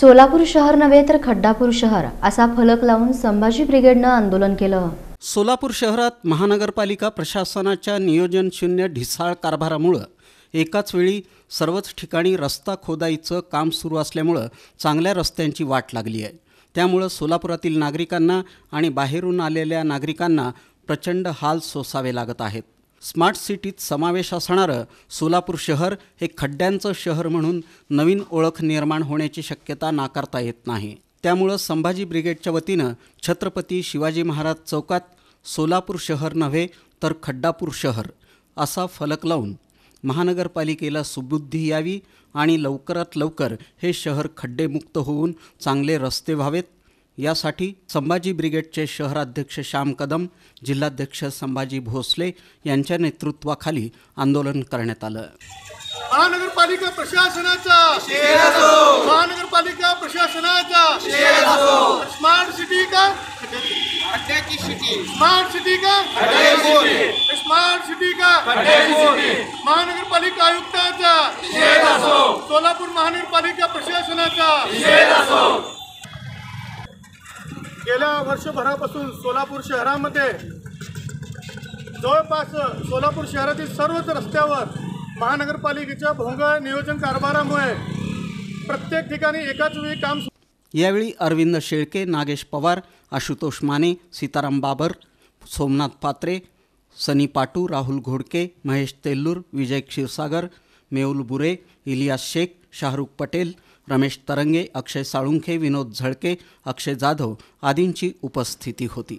सोलापूर शहर नव्हे तर खड्डापूर शहर असा फलक लावून संभाजी ब्रिगेडनं आंदोलन केलं सोलापूर शहरात महानगरपालिका प्रशासनाच्या नियोजनशून्य ढिसाळ कारभारामुळं एकाच वेळी सर्वच ठिकाणी रस्ता खोदाईचं काम सुरू असल्यामुळं चांगल्या रस्त्यांची वाट लागली आहे त्यामुळं सोलापुरातील नागरिकांना आणि बाहेरून आलेल्या नागरिकांना प्रचंड हाल सोसावे लागत आहेत स्मार्ट सिटीत समावेश असणारं सोलापूर शहर हे खड्ड्यांचं शहर म्हणून नवीन ओळख निर्माण होण्याची शक्यता नाकारता येत नाही त्यामुळं संभाजी ब्रिगेडच्या वतीनं छत्रपती शिवाजी महाराज चौकात सोलापूर शहर नव्हे तर खड्डापूर शहर असा फलक लावून महानगरपालिकेला सुबुद्धी यावी आणि लवकरात लवकर हे शहर खड्डेमुक्त होऊन चांगले रस्ते व्हावेत यासाठी संभाजी ब्रिगेडचे शहराध्यक्ष श्याम कदम जिल्हाध्यक्ष संभाजी भोसले यांच्या नेतृत्वाखाली आंदोलन करण्यात आलं महानगरपालिका प्रशासनाचा महानगरपालिका प्रशासनाचा स्मार्ट सिटी का स्मार्ट सिटी का स्मार्ट सिटी का महानगरपालिका आयुक्ताचा सोलापूर महानगरपालिका प्रशासनाचा गेल्या वर्षभरापासून सोलापूर शहरामध्ये जवळपास सोलापूर शहरातील सर्वच रस्त्यावर महानगरपालिकेच्या भोंगा नियोजन कारभारामुळे प्रत्येक ठिकाणी एकाच वेळी काम यावेळी अरविंद शेळके नागेश पवार आशुतोष माने सीताराम बाबर सोमनाथ पात्रे सनी पाटू राहुल घोडके महेश तेल्लूर विजय क्षीरसागर मेहुल बुरे इलियास शेख शाहरुख पटेल रमेश तरंगे अक्षय साळुंखे विनोद झळके अक्षय जाधव आदींची उपस्थिती होती